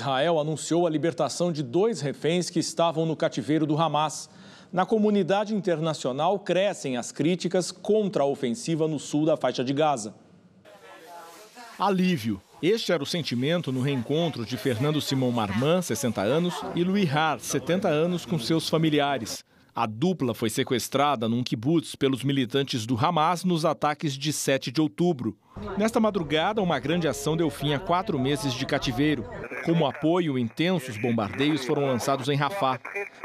Israel anunciou a libertação de dois reféns que estavam no cativeiro do Hamas. Na comunidade internacional, crescem as críticas contra a ofensiva no sul da faixa de Gaza. Alívio. Este era o sentimento no reencontro de Fernando Simão Marman, 60 anos, e Louis Har, 70 anos, com seus familiares. A dupla foi sequestrada num kibutz pelos militantes do Hamas nos ataques de 7 de outubro. Nesta madrugada, uma grande ação deu fim a quatro meses de cativeiro. Como apoio intensos bombardeios foram lançados em Rafah.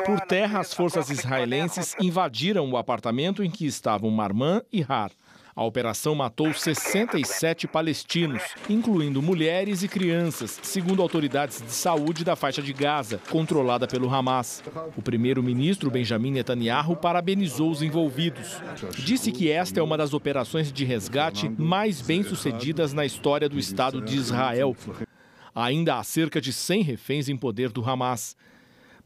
Por terra, as forças israelenses invadiram o apartamento em que estavam Marman e Har. A operação matou 67 palestinos, incluindo mulheres e crianças, segundo autoridades de saúde da faixa de Gaza, controlada pelo Hamas. O primeiro-ministro Benjamin Netanyahu parabenizou os envolvidos. Disse que esta é uma das operações de resgate mais bem-sucedidas na história do Estado de Israel. Ainda há cerca de 100 reféns em poder do Hamas.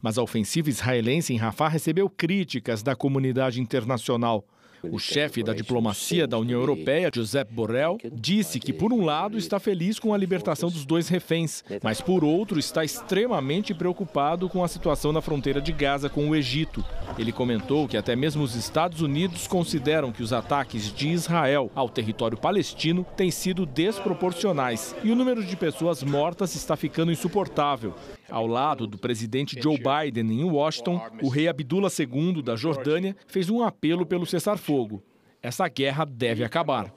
Mas a ofensiva israelense em Rafah recebeu críticas da comunidade internacional. O chefe da diplomacia da União Europeia, Josep Borrell, disse que, por um lado, está feliz com a libertação dos dois reféns, mas, por outro, está extremamente preocupado com a situação na fronteira de Gaza com o Egito. Ele comentou que até mesmo os Estados Unidos consideram que os ataques de Israel ao território palestino têm sido desproporcionais e o número de pessoas mortas está ficando insuportável. Ao lado do presidente Joe Biden em Washington, o rei Abdullah II da Jordânia fez um apelo pelo cessar-fogo. Essa guerra deve acabar.